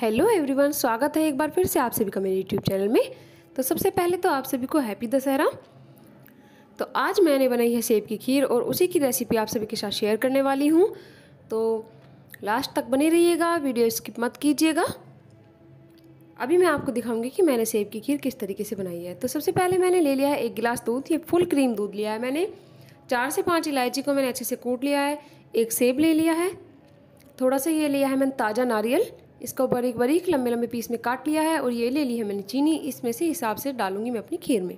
hello everyone स्वागत है एक बार फिर से आप सभी का मेरे यूट्यूब चैनल में तो सबसे पहले तो आप सभी को हैप्पी दशहरा तो आज मैंने बनाई है सेब की खीर और उसी की रेसिपी आप सभी के साथ शेयर करने वाली हूँ तो लास्ट तक बने रहिएगा वीडियो स्किप मत कीजिएगा अभी मैं आपको दिखाऊंगी कि मैंने सेब की खीर किस तरीके से बनाई है तो सबसे पहले मैंने ले लिया है एक गिलास दूध ये फुल क्रीम दूध लिया है मैंने चार से पाँच इलायची को मैंने अच्छे से कूट लिया है एक सेब ले लिया है थोड़ा सा ये लिया है मैंने ताज़ा नारियल इसको बारीक बारीक लंबे लंबे पीस में काट लिया है और ये ले ली है मैंने चीनी इसमें से हिसाब से डालूंगी मैं अपनी खीर में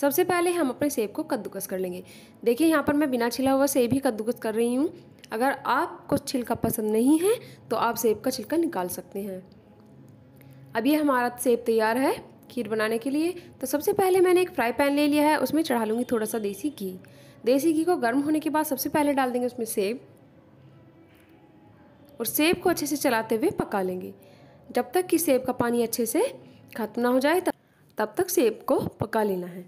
सबसे पहले हम अपने सेब को कद्दूकस कर लेंगे देखिए यहाँ पर मैं बिना छिला हुआ सेब ही कद्दूकस कर रही हूँ अगर आपको छिलका पसंद नहीं है तो आप सेब का छिलका निकाल सकते हैं अब ये हमारा सेब तैयार है खीर बनाने के लिए तो सबसे पहले मैंने एक फ्राई पैन ले लिया है उसमें चढ़ा लूँगी थोड़ा सा देसी घी देसी घी को गर्म होने के बाद सबसे पहले डाल देंगे उसमें सेब और सेब को अच्छे से चलाते हुए पका लेंगे जब तक कि सेब का पानी अच्छे से खत्म ना हो जाए तब तब तक सेब को पका लेना है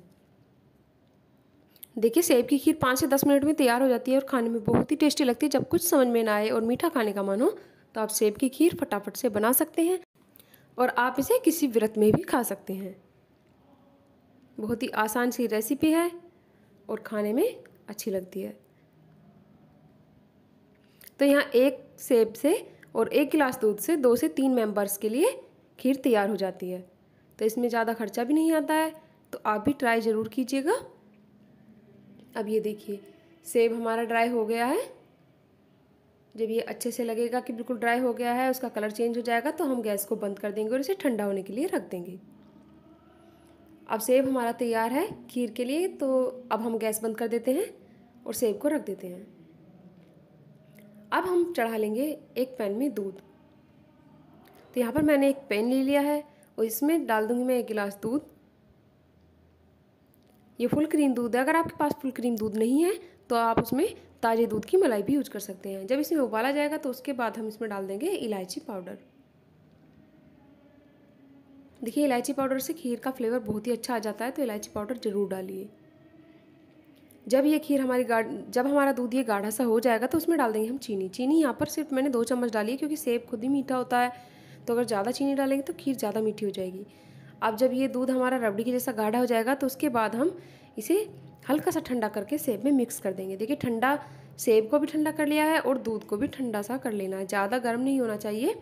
देखिए सेब की खीर पाँच से दस मिनट में तैयार हो जाती है और खाने में बहुत ही टेस्टी लगती है जब कुछ समझ में ना आए और मीठा खाने का मन हो तो आप सेब की खीर फटाफट से बना सकते हैं और आप इसे किसी व्रत में भी खा सकते हैं बहुत ही आसान सी रेसिपी है और खाने में अच्छी लगती है तो यहाँ एक सेब से और एक गिलास दूध से दो से तीन मेंबर्स के लिए खीर तैयार हो जाती है तो इसमें ज़्यादा खर्चा भी नहीं आता है तो आप भी ट्राई ज़रूर कीजिएगा अब ये देखिए सेब हमारा ड्राई हो गया है जब ये अच्छे से लगेगा कि बिल्कुल ड्राई हो गया है उसका कलर चेंज हो जाएगा तो हम गैस को बंद कर देंगे और इसे ठंडा होने के लिए रख देंगे अब सेब हमारा तैयार है खीर के लिए तो अब हम गैस बंद कर देते हैं और सेब को रख देते हैं अब हम चढ़ा लेंगे एक पैन में दूध तो यहाँ पर मैंने एक पैन ले लिया है और इसमें डाल दूँगी मैं एक गिलास दूध ये फुल क्रीम दूध है अगर आपके पास फुल क्रीम दूध नहीं है तो आप उसमें ताज़े दूध की मलाई भी यूज कर सकते हैं जब इसमें उबाला जाएगा तो उसके बाद हम इसमें डाल देंगे इलायची पाउडर देखिए इलायची पाउडर से खीर का फ्लेवर बहुत ही अच्छा आ जाता है तो इलायची पाउडर ज़रूर डालिए जब ये खीर हमारी गाढ़ जब हमारा दूध ये गाढ़ा सा हो जाएगा तो उसमें डाल देंगे हम चीनी चीनी यहाँ पर सिर्फ मैंने दो चम्मच डाली है क्योंकि सेब खुद ही मीठा होता है तो अगर ज़्यादा चीनी डालेंगे तो खीर ज़्यादा मीठी हो जाएगी अब जब ये दूध हमारा रबड़ी के जैसा गाढ़ा हो जाएगा तो उसके बाद हम इसे हल्का सा ठंडा करके सेब में मिक्स कर देंगे देखिए ठंडा सेब को भी ठंडा कर लिया है और दूध को भी ठंडा सा कर लेना है ज़्यादा गर्म नहीं होना चाहिए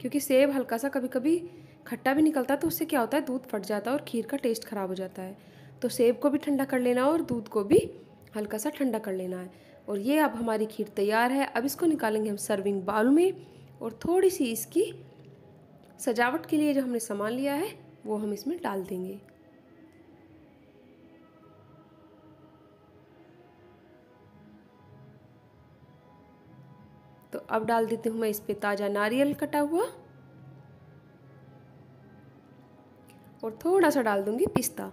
क्योंकि सेब हल्का सा कभी कभी खट्टा भी निकलता है तो उससे क्या होता है दूध फट जाता है और खीर का टेस्ट ख़राब हो जाता है तो सेब को भी ठंडा कर लेना है और दूध को भी हल्का सा ठंडा कर लेना है और ये अब हमारी खीर तैयार है अब इसको निकालेंगे हम सर्विंग बाउल में और थोड़ी सी इसकी सजावट के लिए जो हमने सामान लिया है वो हम इसमें डाल देंगे तो अब डाल देती हूँ मैं इस पर ताज़ा नारियल कटा हुआ और थोड़ा सा डाल दूंगी पिस्ता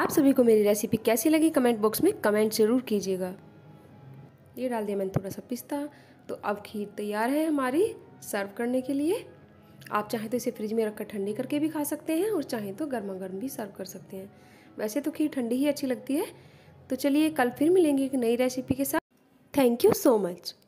आप सभी को मेरी रेसिपी कैसी लगी कमेंट बॉक्स में कमेंट ज़रूर कीजिएगा ये डाल दिया मैंने थोड़ा सा पिस्ता तो अब खीर तैयार है हमारी सर्व करने के लिए आप चाहें तो इसे फ्रिज में रखकर ठंडी करके भी खा सकते हैं और चाहें तो गर्मा गर्म भी सर्व कर सकते हैं वैसे तो खीर ठंडी ही अच्छी लगती है तो चलिए कल फिर मिलेंगे एक नई रेसिपी के साथ थैंक यू सो मच